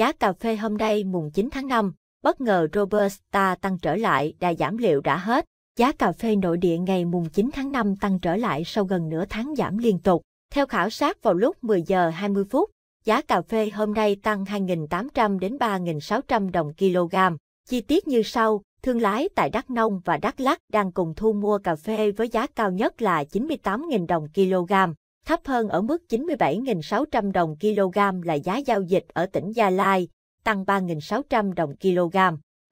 Giá cà phê hôm nay mùng 9 tháng 5, bất ngờ Robusta tăng trở lại đã giảm liệu đã hết. Giá cà phê nội địa ngày mùng 9 tháng 5 tăng trở lại sau gần nửa tháng giảm liên tục. Theo khảo sát vào lúc 10 giờ 20 phút, giá cà phê hôm nay tăng 2.800 đến 3.600 đồng kg. Chi tiết như sau, thương lái tại Đắk Nông và Đắk Lắk đang cùng thu mua cà phê với giá cao nhất là 98.000 đồng kg thấp hơn ở mức 97.600 đồng kg là giá giao dịch ở tỉnh Gia Lai, tăng 3.600 đồng kg.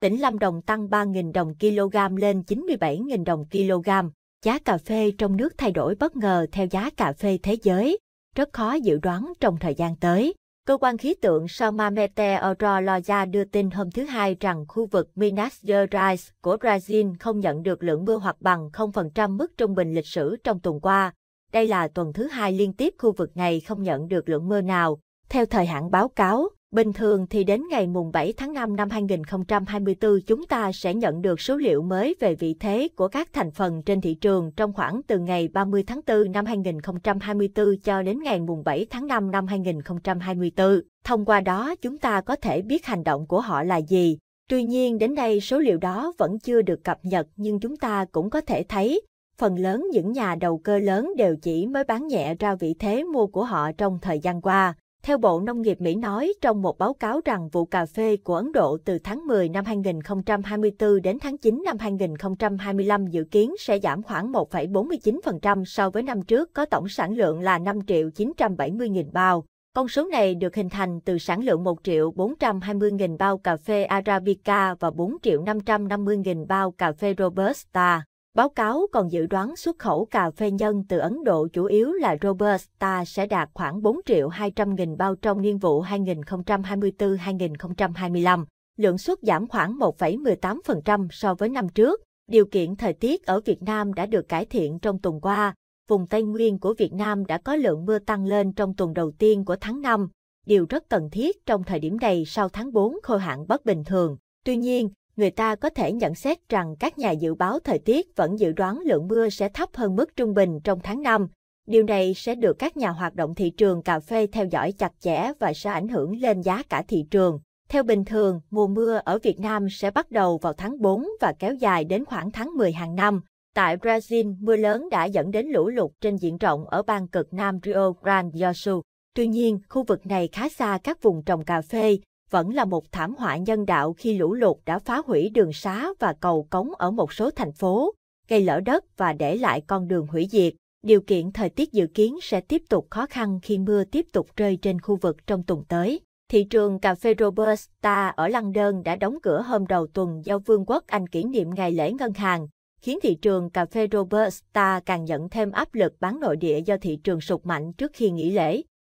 Tỉnh Lâm Đồng tăng 3.000 đồng kg lên 97.000 đồng kg. Giá cà phê trong nước thay đổi bất ngờ theo giá cà phê thế giới, rất khó dự đoán trong thời gian tới. Cơ quan khí tượng Soma Meteorologia đưa tin hôm thứ Hai rằng khu vực Minas Gerais của Brazil không nhận được lượng mưa hoặc bằng 0% mức trung bình lịch sử trong tuần qua, đây là tuần thứ hai liên tiếp khu vực này không nhận được lượng mưa nào. Theo thời hạn báo cáo, bình thường thì đến ngày mùng 7 tháng 5 năm 2024 chúng ta sẽ nhận được số liệu mới về vị thế của các thành phần trên thị trường trong khoảng từ ngày 30 tháng 4 năm 2024 cho đến ngày mùng 7 tháng 5 năm 2024. Thông qua đó chúng ta có thể biết hành động của họ là gì. Tuy nhiên đến đây số liệu đó vẫn chưa được cập nhật nhưng chúng ta cũng có thể thấy phần lớn những nhà đầu cơ lớn đều chỉ mới bán nhẹ ra vị thế mua của họ trong thời gian qua. Theo Bộ Nông nghiệp Mỹ nói trong một báo cáo rằng vụ cà phê của Ấn Độ từ tháng 10 năm 2024 đến tháng 9 năm 2025 dự kiến sẽ giảm khoảng 1,49% so với năm trước có tổng sản lượng là 5 triệu 970 nghìn bao. Con số này được hình thành từ sản lượng 1 triệu 420 nghìn bao cà phê Arabica và 4 triệu 550 nghìn bao cà phê Robusta. Báo cáo còn dự đoán xuất khẩu cà phê nhân từ Ấn Độ chủ yếu là Robusta sẽ đạt khoảng 4 triệu 200 nghìn bao trong niên vụ 2024-2025, lượng xuất giảm khoảng 1,18% so với năm trước. Điều kiện thời tiết ở Việt Nam đã được cải thiện trong tuần qua. Vùng Tây Nguyên của Việt Nam đã có lượng mưa tăng lên trong tuần đầu tiên của tháng 5, điều rất cần thiết trong thời điểm này sau tháng 4 khô hạn bất bình thường. Tuy nhiên, người ta có thể nhận xét rằng các nhà dự báo thời tiết vẫn dự đoán lượng mưa sẽ thấp hơn mức trung bình trong tháng 5. Điều này sẽ được các nhà hoạt động thị trường cà phê theo dõi chặt chẽ và sẽ ảnh hưởng lên giá cả thị trường. Theo bình thường, mùa mưa ở Việt Nam sẽ bắt đầu vào tháng 4 và kéo dài đến khoảng tháng 10 hàng năm. Tại Brazil, mưa lớn đã dẫn đến lũ lụt trên diện rộng ở bang cực Nam Rio Grande do Sul. Tuy nhiên, khu vực này khá xa các vùng trồng cà phê, vẫn là một thảm họa nhân đạo khi lũ lụt đã phá hủy đường xá và cầu cống ở một số thành phố, gây lở đất và để lại con đường hủy diệt. Điều kiện thời tiết dự kiến sẽ tiếp tục khó khăn khi mưa tiếp tục rơi trên khu vực trong tuần tới. Thị trường cà phê Robusta ở London đã đóng cửa hôm đầu tuần do Vương quốc Anh kỷ niệm ngày lễ ngân hàng, khiến thị trường cà phê Robusta càng nhận thêm áp lực bán nội địa do thị trường sụt mạnh trước khi nghỉ lễ.